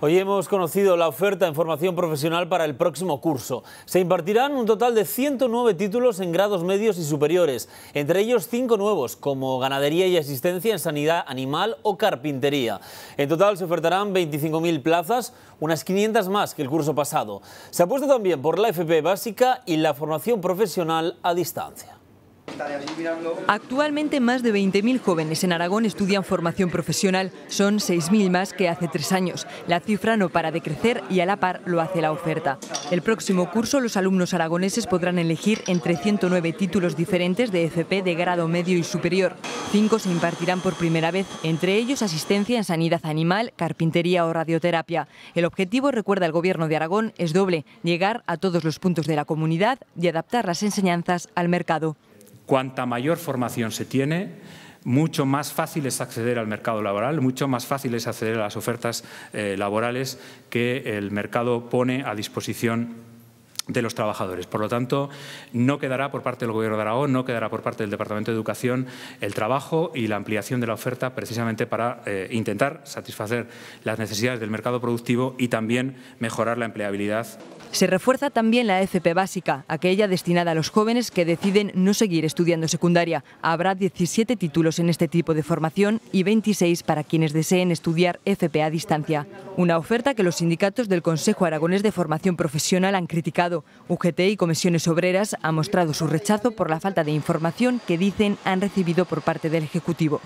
Hoy hemos conocido la oferta en formación profesional para el próximo curso. Se impartirán un total de 109 títulos en grados medios y superiores, entre ellos 5 nuevos, como ganadería y asistencia en sanidad animal o carpintería. En total se ofertarán 25.000 plazas, unas 500 más que el curso pasado. Se apuesta también por la FP básica y la formación profesional a distancia. Actualmente más de 20.000 jóvenes en Aragón estudian formación profesional, son 6.000 más que hace tres años. La cifra no para de crecer y a la par lo hace la oferta. El próximo curso los alumnos aragoneses podrán elegir entre 109 títulos diferentes de FP e de grado medio y superior. Cinco se impartirán por primera vez, entre ellos asistencia en sanidad animal, carpintería o radioterapia. El objetivo, recuerda el Gobierno de Aragón, es doble, llegar a todos los puntos de la comunidad y adaptar las enseñanzas al mercado. Cuanta mayor formación se tiene, mucho más fácil es acceder al mercado laboral, mucho más fácil es acceder a las ofertas eh, laborales que el mercado pone a disposición de los trabajadores. Por lo tanto, no quedará por parte del Gobierno de Aragón, no quedará por parte del Departamento de Educación el trabajo y la ampliación de la oferta precisamente para eh, intentar satisfacer las necesidades del mercado productivo y también mejorar la empleabilidad. Se refuerza también la FP básica, aquella destinada a los jóvenes que deciden no seguir estudiando secundaria. Habrá 17 títulos en este tipo de formación y 26 para quienes deseen estudiar FP a distancia. Una oferta que los sindicatos del Consejo Aragonés de Formación Profesional han criticado UGT y Comisiones Obreras ha mostrado su rechazo por la falta de información que dicen han recibido por parte del Ejecutivo.